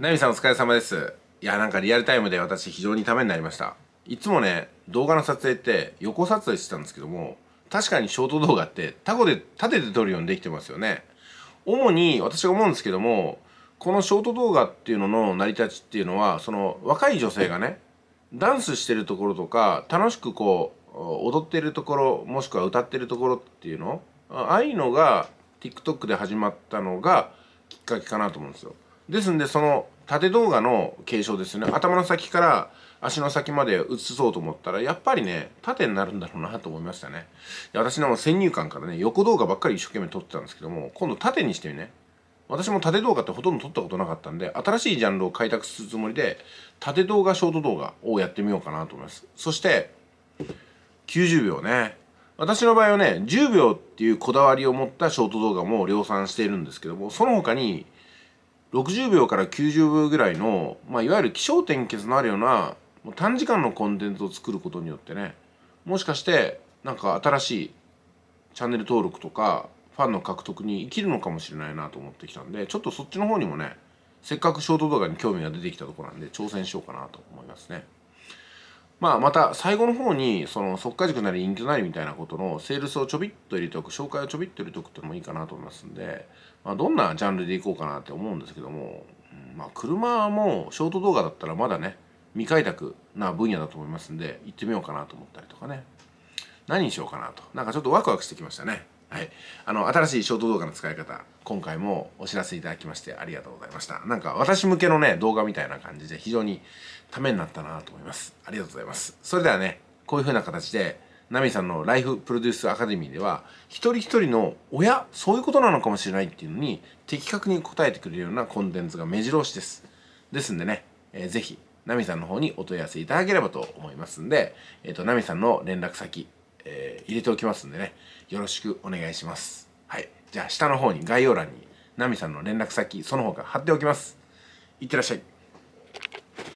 ナミさんお疲れ様です。いや、なんかリアルタイムで私非常にためになりました。いつもね、動画の撮影って横撮影してたんですけども、確かにショート動画ってタコで立てて撮るようにできてますよね。主に私が思うんですけども、このショート動画っていうのの成り立ちっていうのは、その若い女性がね、ダンスしてるところとか、楽しくこう、踊ってるところ、もしくは歌ってるところっていうの、ああいうのが TikTok で始まったのがきっかけかなと思うんですよ。ですんでその縦動画の継承ですね頭の先から足の先まで映そうと思ったらやっぱりね縦になるんだろうなと思いましたね私の先入観からね横動画ばっかり一生懸命撮ってたんですけども今度縦にしてね私も縦動画ってほとんど撮ったことなかったんで新しいジャンルを開拓するつもりで縦動画ショート動画をやってみようかなと思いますそして90秒ね私の場合はね10秒っていうこだわりを持ったショート動画も量産しているんですけどもその他に60秒から90秒ぐらいの、まあ、いわゆる起承転結のあるようなもう短時間のコンテンツを作ることによってねもしかしてなんか新しいチャンネル登録とかファンの獲得に生きるのかもしれないなと思ってきたんでちょっとそっちの方にもねせっかくショート動画に興味が出てきたとこなんで挑戦しようかなと思いますね。まあ、また最後の方にその速化塾なり隠居なりみたいなことのセールスをちょびっと入れておく紹介をちょびっと入れておくっていうのもいいかなと思いますんで、まあ、どんなジャンルでいこうかなって思うんですけども、まあ、車もショート動画だったらまだね未開拓な分野だと思いますんで行ってみようかなと思ったりとかね何にしようかなとなんかちょっとワクワクしてきましたね。はい、あの新しいショート動画の使い方今回もお知らせいただきましてありがとうございましたなんか私向けのね動画みたいな感じで非常にためになったなと思いますありがとうございますそれではねこういう風な形でナミさんのライフプロデュースアカデミーでは一人一人の親そういうことなのかもしれないっていうのに的確に答えてくれるようなコンテンツが目白押しですですんでね、えー、ぜひナミさんの方にお問い合わせいただければと思いますんで、えっ、ー、と、ナミさんの連絡先、えー、入れておきますんでね、よろしくお願いします。はい。じゃあ、下の方に概要欄に、ナミさんの連絡先、その他貼っておきます。いってらっしゃい。